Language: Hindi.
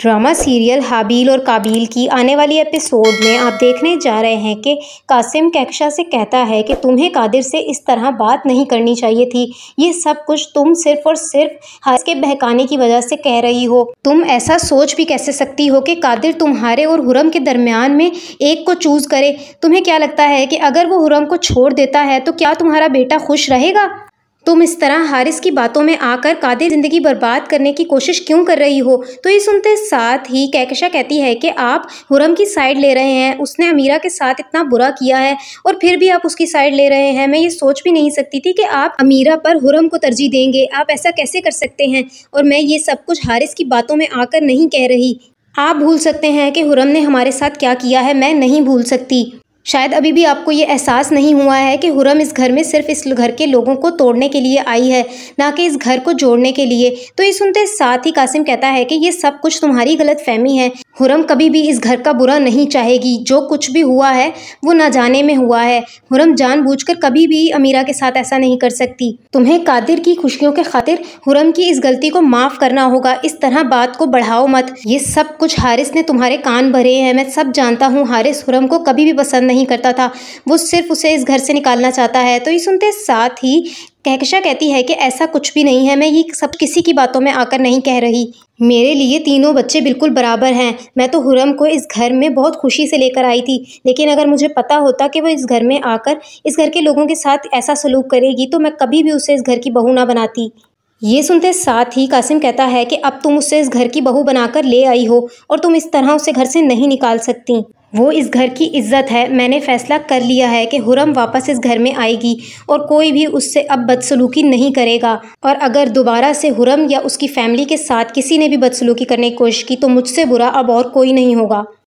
ड्रामा सीरियल हाबील और काबिल की आने वाली एपिसोड में आप देखने जा रहे हैं कि कासिम कैक्शा से कहता है कि तुम्हें कादिर से इस तरह बात नहीं करनी चाहिए थी ये सब कुछ तुम सिर्फ और सिर्फ हाथ के बहकाने की वजह से कह रही हो तुम ऐसा सोच भी कैसे सकती हो कि कादिर तुम्हारे और हुरम के दरमियान में एक को चूज़ करे तुम्हें क्या लगता है कि अगर वो हुरम को छोड़ देता है तो क्या तुम्हारा बेटा खुश रहेगा तुम इस तरह हारिस की बातों में आकर कादिर ज़िंदगी बर्बाद करने की कोशिश क्यों कर रही हो तो ये सुनते साथ ही कैकशा कहती है कि आप हुरम की साइड ले रहे हैं उसने अमीरा के साथ इतना बुरा किया है और फिर भी आप उसकी साइड ले रहे हैं मैं ये सोच भी नहीं सकती थी कि आप अमीरा पर हुरम को तरजीह देंगे आप ऐसा कैसे कर सकते हैं और मैं ये सब कुछ हारिस की बातों में आकर नहीं कह रही आप भूल सकते हैं कि हुरम ने हमारे साथ क्या किया है मैं नहीं भूल सकती शायद अभी भी आपको ये एहसास नहीं हुआ है कि हुरम इस घर में सिर्फ इस घर के लोगों को तोड़ने के लिए आई है ना कि इस घर को जोड़ने के लिए तो ये सुनते साथ ही कासिम कहता है कि ये सब कुछ तुम्हारी गलत फहमी है हुरम कभी भी इस घर का बुरा नहीं चाहेगी जो कुछ भी हुआ है वो ना जाने में हुआ है हुरम कर कभी भी अमीरा के साथ ऐसा नहीं कर सकती तुम्हें कादिर की खुशियों के खातिर हुरम की इस गलती को माफ़ करना होगा इस तरह बात को बढ़ाओ मत ये सब कुछ हारिस ने तुम्हारे कान भरे हैं मैं सब जानता हूँ हारिस हुरम को कभी भी पसंद नहीं नहीं करता था वो सिर्फ उसे इस घर से निकालना चाहता है तो ये सुनते साथ ही कहकशा कहती है कि ऐसा कुछ भी नहीं है मैं ये सब किसी की बातों में आकर नहीं कह रही मेरे लिए तीनों बच्चे बिल्कुल बराबर हैं मैं तो हुरम को इस घर में बहुत खुशी से लेकर आई थी लेकिन अगर मुझे पता होता कि वो इस घर में आकर इस घर के लोगों के साथ ऐसा सलूक करेगी तो मैं कभी भी उसे इस घर की बहू ना बनाती ये सुनते साथ ही कासिम कहता है कि अब तुम उससे इस घर की बहू बनाकर ले आई हो और तुम इस तरह उसे घर से नहीं निकाल सकती वो इस घर की इज्जत है मैंने फैसला कर लिया है कि हुरम वापस इस घर में आएगी और कोई भी उससे अब बदसलूकी नहीं करेगा और अगर दोबारा से हुरम या उसकी फैमिली के साथ किसी ने भी बदसलूकी करने की कोशिश की तो मुझसे बुरा अब और कोई नहीं होगा